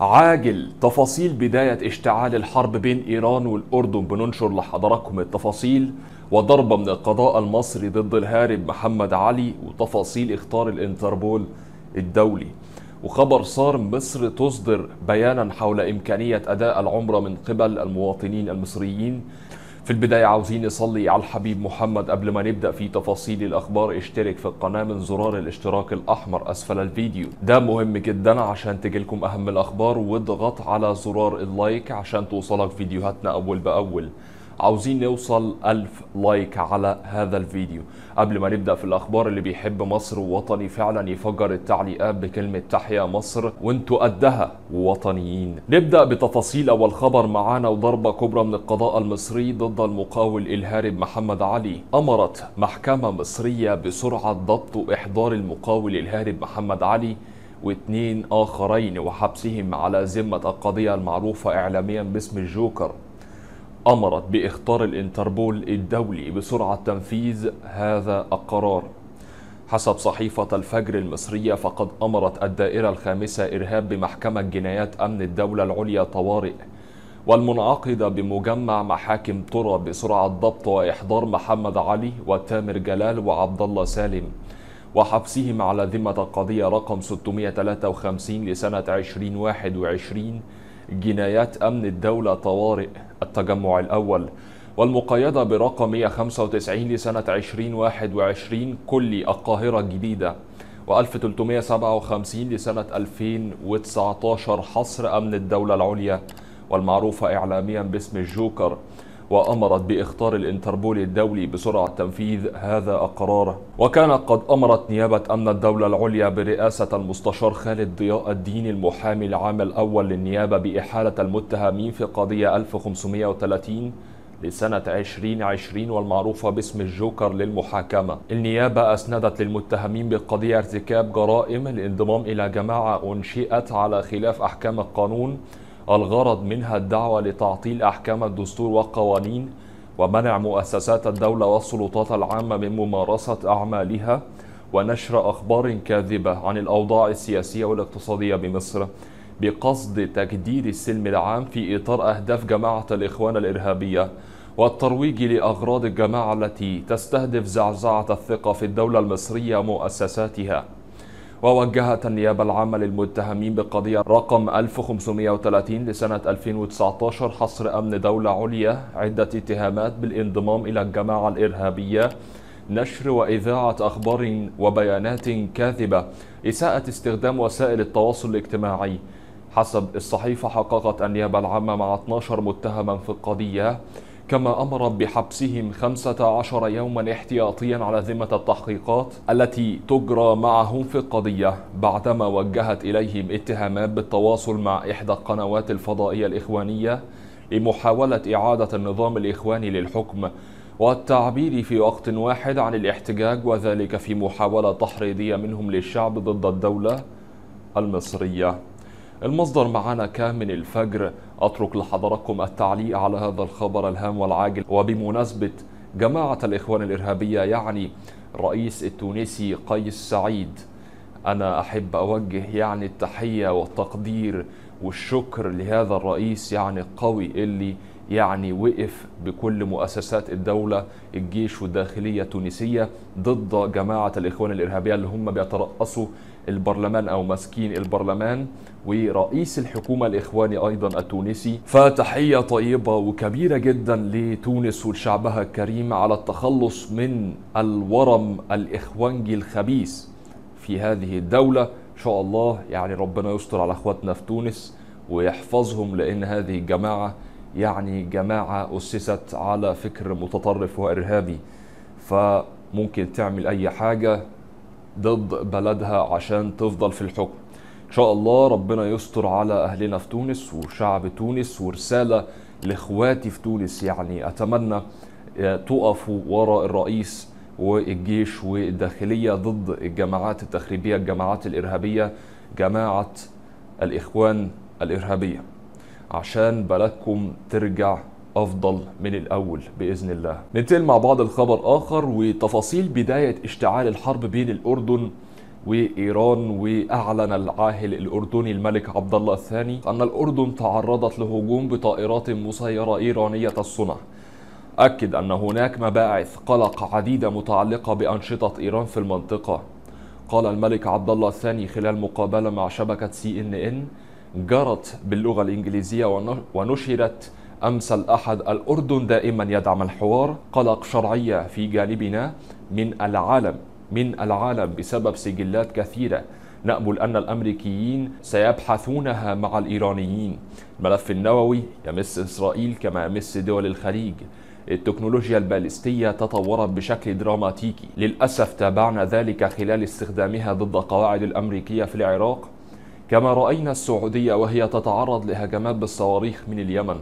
عاجل تفاصيل بداية اشتعال الحرب بين إيران والأردن بننشر لحضراتكم التفاصيل وضربة من القضاء المصري ضد الهارب محمد علي وتفاصيل اختار الانتربول الدولي وخبر صار مصر تصدر بيانا حول إمكانية أداء العمرة من قبل المواطنين المصريين في البداية عاوزين نصلي على الحبيب محمد قبل ما نبدأ في تفاصيل الأخبار اشترك في القناة من زرار الاشتراك الأحمر أسفل الفيديو ده مهم جدا عشان تجيلكم أهم الأخبار واضغط على زرار اللايك عشان توصلك فيديوهاتنا أول بأول عاوزين نوصل ألف لايك على هذا الفيديو قبل ما نبدأ في الأخبار اللي بيحب مصر ووطني فعلا يفجر التعليقات بكلمة تحيا مصر وانتوا قدها ووطنيين نبدأ بتفاصيل أول خبر معانا وضربة كبرى من القضاء المصري ضد المقاول الهارب محمد علي أمرت محكمة مصرية بسرعة ضبط وإحضار المقاول الهارب محمد علي واثنين آخرين وحبسهم على ذمة القضية المعروفة إعلاميا باسم الجوكر أمرت بإخطار الإنتربول الدولي بسرعة تنفيذ هذا القرار حسب صحيفة الفجر المصرية فقد أمرت الدائرة الخامسة إرهاب بمحكمة جنايات أمن الدولة العليا طوارئ والمنعقدة بمجمع محاكم طرى بسرعة ضبط وإحضار محمد علي وتامر جلال وعبد الله سالم وحبسهم على ذمة القضية رقم 653 لسنة 2021 جنايات أمن الدولة طوارئ التجمع الأول والمقيدة برقم 195 لسنة 2021 كلي القاهرة الجديدة و1357 لسنة 2019 حصر أمن الدولة العليا والمعروفة إعلاميا باسم الجوكر وأمرت بإخطار الانتربول الدولي بسرعة تنفيذ هذا القرار وكان قد أمرت نيابة أمن الدولة العليا برئاسة المستشار خالد ضياء الدين المحامي العام الأول للنيابة بإحالة المتهمين في قضية 1530 لسنة 2020 والمعروفة باسم الجوكر للمحاكمة النيابة أسندت للمتهمين بالقضية ارتكاب جرائم الانضمام إلى جماعة أنشئت على خلاف أحكام القانون الغرض منها الدعوة لتعطيل أحكام الدستور والقوانين ومنع مؤسسات الدولة والسلطات العامة من ممارسة أعمالها ونشر أخبار كاذبة عن الأوضاع السياسية والاقتصادية بمصر بقصد تجديد السلم العام في إطار أهداف جماعة الإخوان الإرهابية والترويج لأغراض الجماعة التي تستهدف زعزعة الثقة في الدولة المصرية مؤسساتها ووجهت النيابة العامة للمتهمين بقضية رقم 1530 لسنة 2019 حصر أمن دولة عليا عدة اتهامات بالانضمام إلى الجماعة الإرهابية نشر وإذاعة أخبار وبيانات كاذبة إساءة استخدام وسائل التواصل الاجتماعي حسب الصحيفة حققت النيابة العامة مع 12 متهما في القضية كما أمر بحبسهم 15 يوما احتياطيا على ذمة التحقيقات التي تجرى معهم في القضية بعدما وجهت إليهم اتهامات بالتواصل مع إحدى القنوات الفضائية الإخوانية لمحاولة إعادة النظام الإخواني للحكم والتعبير في وقت واحد عن الاحتجاج وذلك في محاولة تحريضية منهم للشعب ضد الدولة المصرية المصدر معنا من الفجر أترك لحضراتكم التعليق على هذا الخبر الهام والعاجل وبمناسبة جماعة الإخوان الإرهابية يعني الرئيس التونسي قيس سعيد أنا أحب أوجه يعني التحية والتقدير والشكر لهذا الرئيس يعني القوي اللي يعني وقف بكل مؤسسات الدولة الجيش والداخلية التونسية ضد جماعة الإخوان الإرهابية اللي هم بيترأسوا البرلمان او ماسكين البرلمان ورئيس الحكومه الاخواني ايضا التونسي فتحيه طيبه وكبيره جدا لتونس وشعبها الكريم على التخلص من الورم الاخوانجي الخبيث في هذه الدوله ان شاء الله يعني ربنا يستر على اخواتنا في تونس ويحفظهم لان هذه الجماعه يعني جماعه اسست على فكر متطرف وارهابي فممكن تعمل اي حاجه ضد بلدها عشان تفضل في الحكم ان شاء الله ربنا يستر على اهلنا في تونس وشعب تونس ورساله لاخواتي في تونس يعني اتمنى تقفوا وراء الرئيس والجيش والداخليه ضد الجماعات التخريبيه الجماعات الارهابيه جماعه الاخوان الارهابيه عشان بلدكم ترجع افضل من الاول باذن الله ننتقل مع بعض الخبر اخر وتفاصيل بدايه اشتعال الحرب بين الاردن وايران واعلن العاهل الاردني الملك عبد الله الثاني ان الاردن تعرضت لهجوم بطائرات مسيره ايرانيه الصنع اكد ان هناك مباعث قلق عديده متعلقه بانشطه ايران في المنطقه قال الملك عبد الله الثاني خلال مقابله مع شبكه سي ان ان جرت باللغه الانجليزيه ونشرت أمس الأحد الأردن دائما يدعم الحوار قلق شرعية في جانبنا من العالم من العالم بسبب سجلات كثيرة نأمل أن الأمريكيين سيبحثونها مع الإيرانيين الملف النووي يمس إسرائيل كما يمس دول الخليج التكنولوجيا البالستية تطورت بشكل دراماتيكي للأسف تابعنا ذلك خلال استخدامها ضد قواعد الأمريكية في العراق كما رأينا السعودية وهي تتعرض لهجمات بالصواريخ من اليمن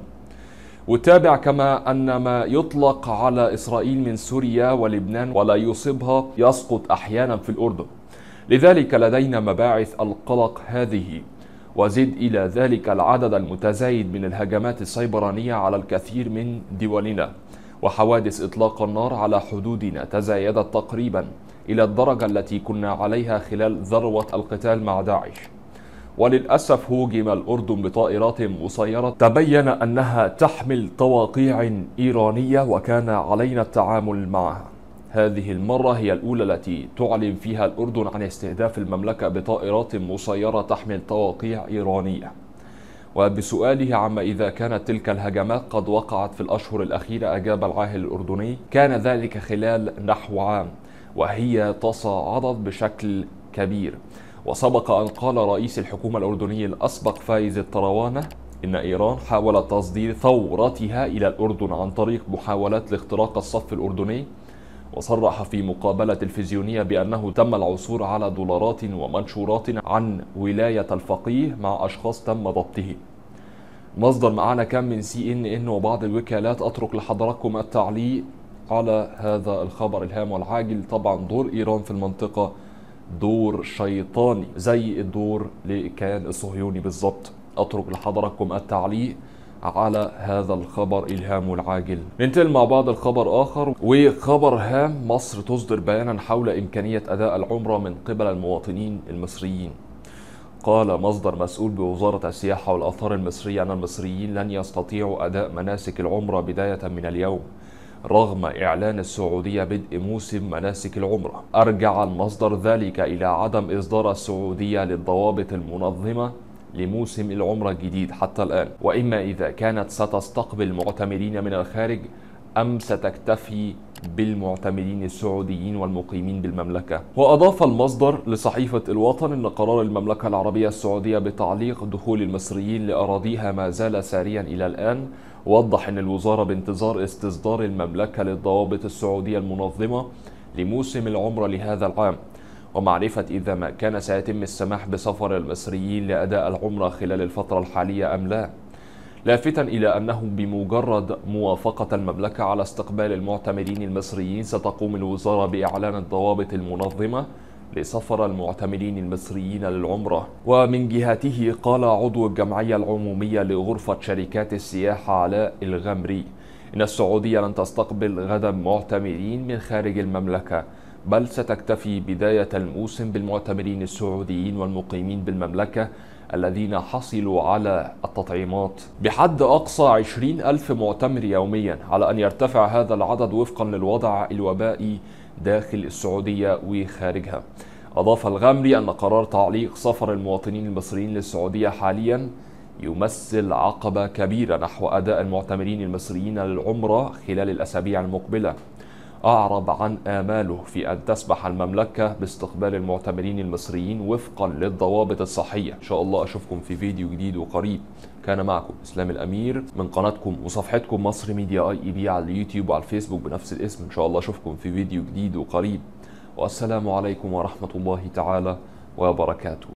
وتابع كما أن ما يطلق على إسرائيل من سوريا ولبنان ولا يصيبها يسقط أحيانا في الأردن لذلك لدينا مباعث القلق هذه وزد إلى ذلك العدد المتزايد من الهجمات السيبرانية على الكثير من دولنا وحوادث إطلاق النار على حدودنا تزايدت تقريبا إلى الدرجة التي كنا عليها خلال ذروة القتال مع داعش وللأسف هوجم الأردن بطائرات مسيرة تبين أنها تحمل طواقيع إيرانية وكان علينا التعامل معها هذه المرة هي الأولى التي تعلن فيها الأردن عن استهداف المملكة بطائرات مسيرة تحمل طواقيع إيرانية وبسؤاله عما إذا كانت تلك الهجمات قد وقعت في الأشهر الأخيرة أجاب العاهل الأردني كان ذلك خلال نحو عام وهي تصاعدت بشكل كبير وسبق أن قال رئيس الحكومة الأردني الأسبق فايز الطروانة إن إيران حاولت تصدير ثورتها إلى الأردن عن طريق محاولات لاختراق الصف الأردني وصرح في مقابلة تلفزيونية بأنه تم العثور على دولارات ومنشورات عن ولاية الفقيه مع أشخاص تم ضبطه مصدر معانا كان من سي ان ان وبعض الوكالات اترك لحضراتكم التعليق على هذا الخبر الهام والعاجل طبعا دور ايران في المنطقه دور شيطاني زي الدور اللي كان الصهيوني بالظبط اترك لحضراتكم التعليق على هذا الخبر الهام والعاجل ننتقل مع بعض الخبر اخر وخبر هام مصر تصدر بيانا حول امكانيه اداء العمره من قبل المواطنين المصريين قال مصدر مسؤول بوزارة السياحة والآثار المصرية أن المصريين لن يستطيعوا أداء مناسك العمرة بداية من اليوم رغم إعلان السعودية بدء موسم مناسك العمرة أرجع المصدر ذلك إلى عدم إصدار السعودية للضوابط المنظمة لموسم العمرة الجديد حتى الآن وإما إذا كانت ستستقبل معتمرين من الخارج أم ستكتفي بالمعتمدين السعوديين والمقيمين بالمملكة وأضاف المصدر لصحيفة الوطن أن قرار المملكة العربية السعودية بتعليق دخول المصريين لأراضيها ما زال ساريا إلى الآن وضح أن الوزارة بانتظار استصدار المملكة للضوابط السعودية المنظمة لموسم العمرة لهذا العام ومعرفة إذا ما كان سيتم السماح بسفر المصريين لأداء العمرة خلال الفترة الحالية أم لا لافتا إلى أنه بمجرد موافقة المملكة على استقبال المعتمرين المصريين ستقوم الوزارة بإعلان الضوابط المنظمة لسفر المعتمرين المصريين للعمرة ومن جهته قال عضو الجمعية العمومية لغرفة شركات السياحة علاء الغمري إن السعودية لن تستقبل غدا معتمرين من خارج المملكة بل ستكتفي بداية الموسم بالمعتمرين السعوديين والمقيمين بالمملكة الذين حصلوا على التطعيمات بحد أقصى 20 ألف معتمر يوميا على أن يرتفع هذا العدد وفقا للوضع الوبائي داخل السعودية وخارجها أضاف الغامري أن قرار تعليق سفر المواطنين المصريين للسعودية حاليا يمثل عقبة كبيرة نحو أداء المعتمرين المصريين للعمرة خلال الأسابيع المقبلة أعرب عن آماله في أن تسمح المملكة باستقبال المعتمرين المصريين وفقا للضوابط الصحية إن شاء الله أشوفكم في فيديو جديد وقريب كان معكم إسلام الأمير من قناتكم وصفحتكم مصر ميديا آي إي بي على اليوتيوب وعلى الفيسبوك بنفس الاسم إن شاء الله أشوفكم في فيديو جديد وقريب والسلام عليكم ورحمة الله تعالى وبركاته